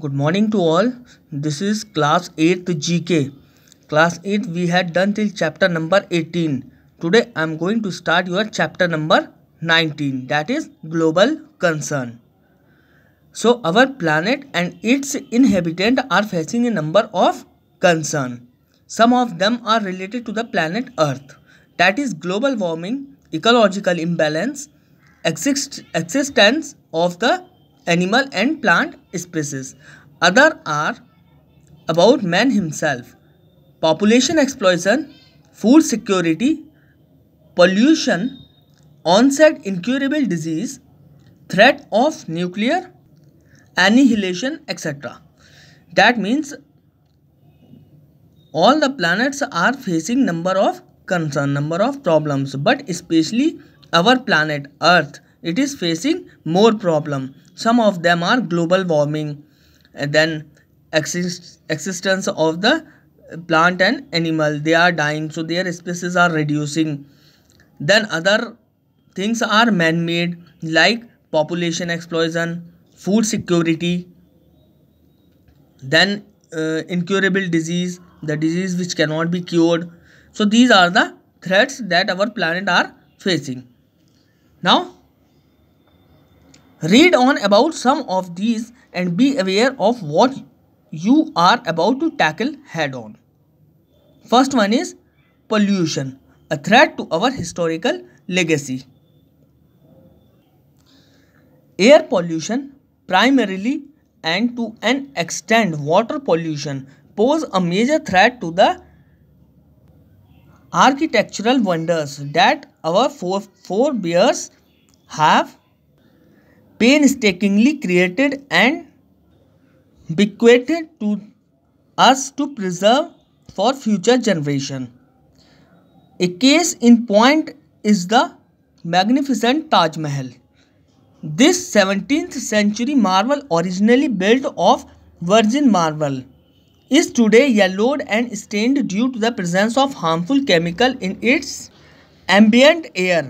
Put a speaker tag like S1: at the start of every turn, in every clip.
S1: good morning to all this is class 8 gk class 8 we had done till chapter number 18 today i'm going to start your chapter number 19 that is global concern so our planet and its inhabitant are facing a number of concern some of them are related to the planet earth that is global warming ecological imbalance exist existence of the animal and plant species. Other are about man himself, population explosion, food security, pollution, onset incurable disease, threat of nuclear annihilation, etc. That means all the planets are facing number of concern, number of problems, but especially our planet Earth, it is facing more problem some of them are global warming and then exist existence of the plant and animal. They are dying so their species are reducing. Then other things are man-made like population explosion, food security, then uh, incurable disease, the disease which cannot be cured. So these are the threats that our planet are facing. Now Read on about some of these and be aware of what you are about to tackle head on. First one is pollution, a threat to our historical legacy. Air pollution, primarily and to an extent water pollution, pose a major threat to the architectural wonders that our forebears have painstakingly created and bequeathed to us to preserve for future generation. A case in point is the magnificent Taj Mahal. This 17th century marble originally built of virgin marble is today yellowed and stained due to the presence of harmful chemical in its ambient air.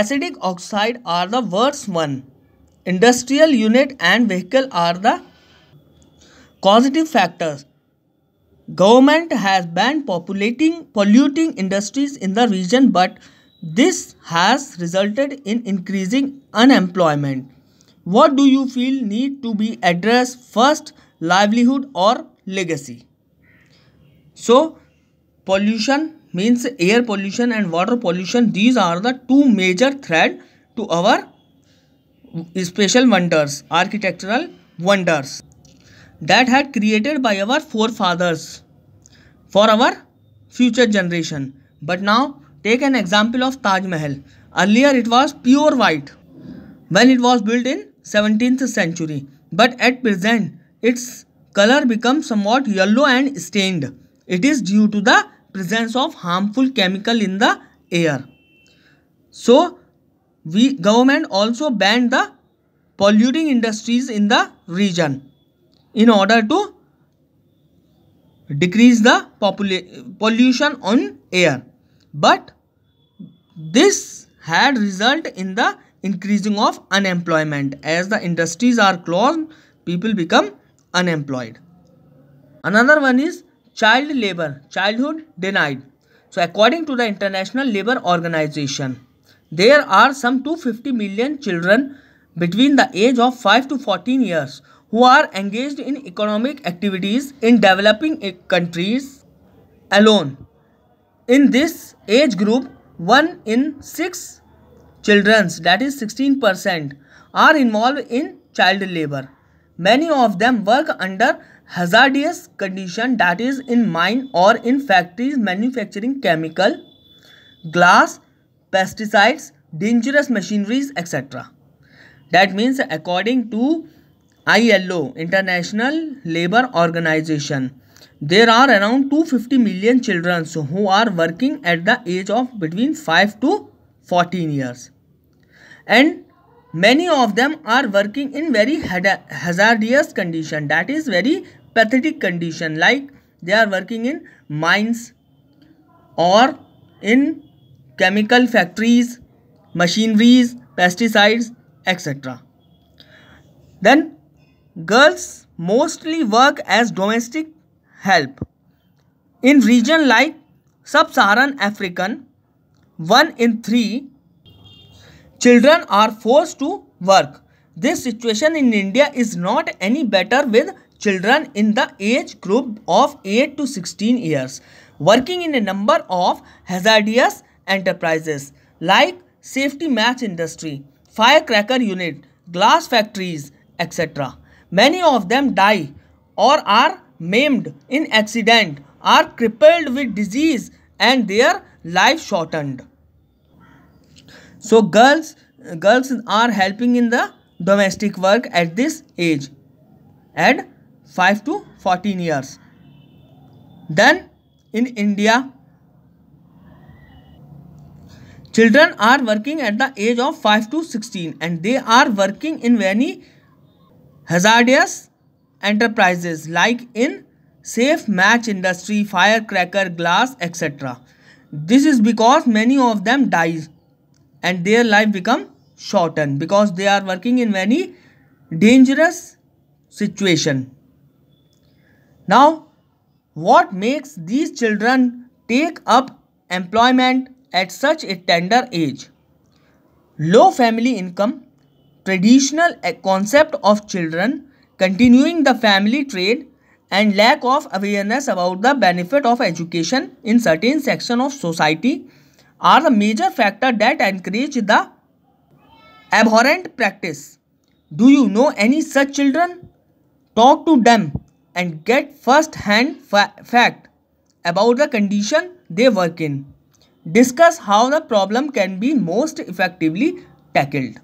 S1: Acidic oxide are the worst one. Industrial unit and vehicle are the causative factors. Government has banned populating polluting industries in the region but this has resulted in increasing unemployment. What do you feel need to be addressed first livelihood or legacy? So pollution means air pollution and water pollution these are the two major threat to our special wonders, architectural wonders that had created by our forefathers for our future generation. But now take an example of Taj Mahal. Earlier it was pure white when it was built in 17th century. But at present its color becomes somewhat yellow and stained. It is due to the presence of harmful chemical in the air. So we government also banned the polluting industries in the region in order to decrease the pollution on air but this had result in the increasing of unemployment as the industries are closed people become unemployed another one is child labor childhood denied so according to the international labor organization there are some 250 million children between the age of 5 to 14 years who are engaged in economic activities in developing countries alone. In this age group, 1 in 6 children, that is 16%, are involved in child labor. Many of them work under hazardous condition that is in mine or in factories manufacturing chemical, glass pesticides, dangerous machineries, etc. That means according to ILO, International Labour Organization, there are around 250 million children who are working at the age of between 5 to 14 years. And many of them are working in very hazardous condition that is very pathetic condition like they are working in mines or in chemical factories, machineries, pesticides, etc. Then girls mostly work as domestic help. In region like sub-Saharan African, 1 in 3 children are forced to work. This situation in India is not any better with children in the age group of 8 to 16 years working in a number of hazardous enterprises like safety match industry, firecracker unit, glass factories, etc. Many of them die or are maimed in accident, are crippled with disease and their life shortened. So girls, girls are helping in the domestic work at this age at 5 to 14 years. Then in India, Children are working at the age of 5 to 16 and they are working in many hazardous enterprises like in safe match industry, firecracker, glass, etc. This is because many of them dies and their life become shortened because they are working in many dangerous situation. Now, what makes these children take up employment at such a tender age. Low family income, traditional concept of children, continuing the family trade and lack of awareness about the benefit of education in certain section of society are the major factor that encourage the abhorrent practice. Do you know any such children? Talk to them and get first hand fa fact about the condition they work in discuss how the problem can be most effectively tackled.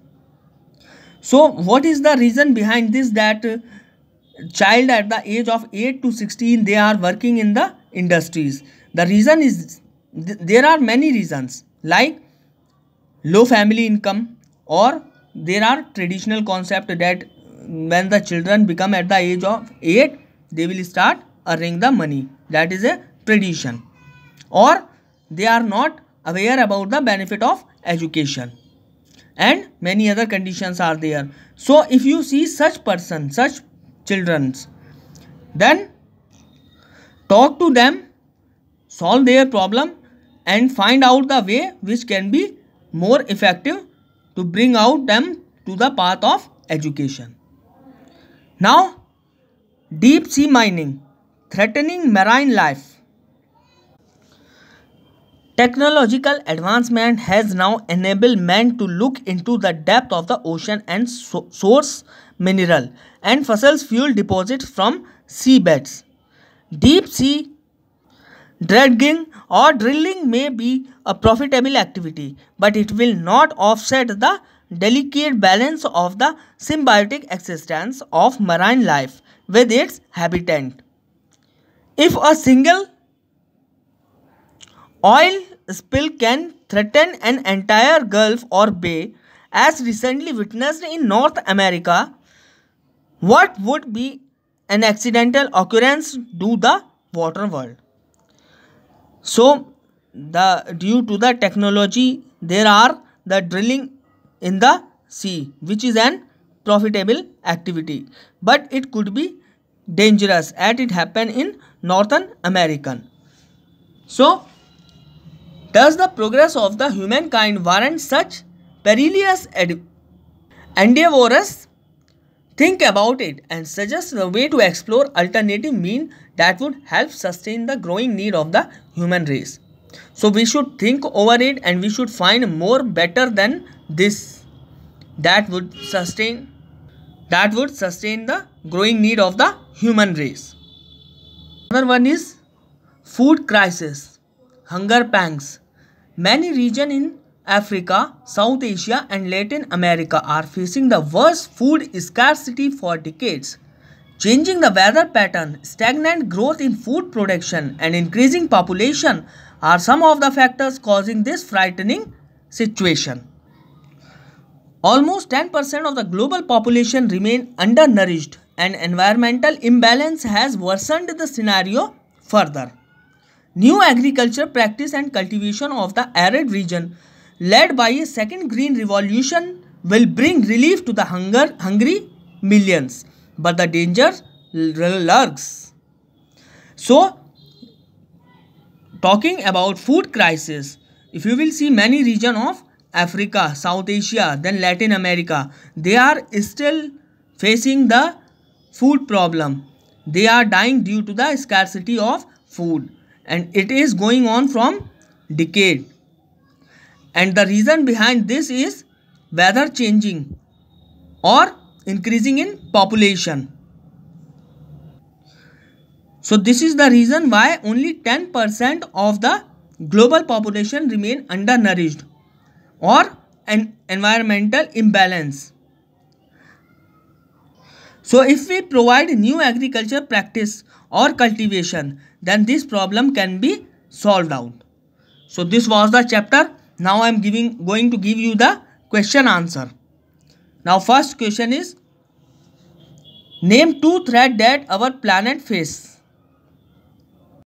S1: So what is the reason behind this that uh, child at the age of 8 to 16 they are working in the industries. The reason is th there are many reasons like low family income or there are traditional concept that mm, when the children become at the age of 8 they will start earning the money that is a tradition or they are not aware about the benefit of education and many other conditions are there so if you see such person such childrens then talk to them solve their problem and find out the way which can be more effective to bring out them to the path of education now deep sea mining threatening marine life Technological advancement has now enabled man to look into the depth of the ocean and so source mineral and fossil fuel deposits from seabeds. Deep sea dredging or drilling may be a profitable activity, but it will not offset the delicate balance of the symbiotic existence of marine life with its habitat. If a single oil spill can threaten an entire gulf or bay as recently witnessed in North America, what would be an accidental occurrence to the water world? So, the due to the technology, there are the drilling in the sea, which is an profitable activity, but it could be dangerous as it happened in Northern American. So, does the progress of the humankind warrant such perilous endeavors? Think about it and suggest a way to explore alternative means that would help sustain the growing need of the human race. So we should think over it and we should find more better than this that would sustain that would sustain the growing need of the human race. Another one is food crisis, hunger pangs, Many regions in Africa, South Asia and Latin America are facing the worst food scarcity for decades. Changing the weather pattern, stagnant growth in food production and increasing population are some of the factors causing this frightening situation. Almost 10% of the global population remain undernourished and environmental imbalance has worsened the scenario further new agriculture practice and cultivation of the arid region led by a second green revolution will bring relief to the hunger hungry millions but the danger lurks so talking about food crisis if you will see many region of africa south asia then latin america they are still facing the food problem they are dying due to the scarcity of food and it is going on from decade and the reason behind this is weather changing or increasing in population so this is the reason why only 10% of the global population remain undernourished or an environmental imbalance. So if we provide new agriculture practice or cultivation then this problem can be solved out. So this was the chapter. Now I am giving going to give you the question answer. Now first question is name two threat that our planet faces.